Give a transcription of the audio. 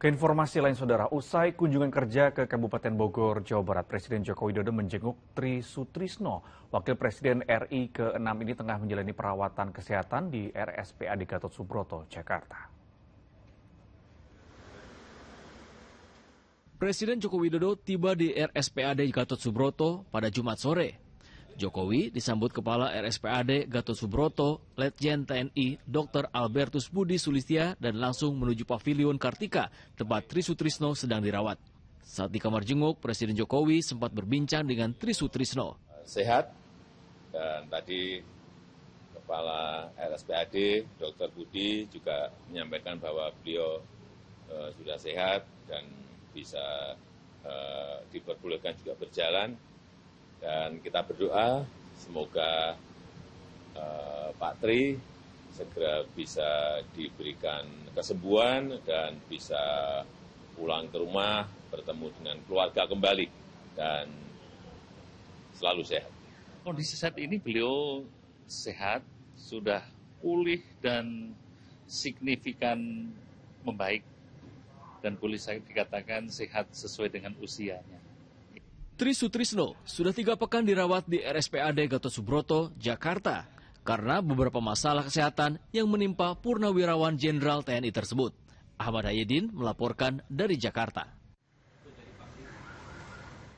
Ke informasi lain saudara, usai kunjungan kerja ke Kabupaten Bogor, Jawa Barat, Presiden Joko Widodo menjenguk Tri Sutrisno. Wakil Presiden RI ke-6 ini tengah menjalani perawatan kesehatan di RSPAD Gatot Subroto, Jakarta. Presiden Joko Widodo tiba di RSPAD Gatot Subroto pada Jumat sore Jokowi disambut Kepala RSPAD Gatot Subroto, Letjen TNI Dr. Albertus Budi Sulistia dan langsung menuju Pavilion Kartika, tempat Trisutrisno sedang dirawat. Saat di kamar jenguk, Presiden Jokowi sempat berbincang dengan Trisutrisno. Sehat, dan tadi Kepala RSPAD Dr. Budi juga menyampaikan bahwa beliau uh, sudah sehat dan bisa uh, diperbolehkan juga berjalan dan kita berdoa semoga eh, Pak Tri segera bisa diberikan kesembuhan dan bisa pulang ke rumah, bertemu dengan keluarga kembali, dan selalu sehat. Kondisi saat ini beliau sehat, sudah pulih dan signifikan membaik, dan pulih saya dikatakan sehat sesuai dengan usianya. Tri Sutrisno sudah tiga pekan dirawat di RSPAD Gatot Subroto, Jakarta, karena beberapa masalah kesehatan yang menimpa Purnawirawan Jenderal TNI tersebut. Ahmad Hayedin melaporkan dari Jakarta.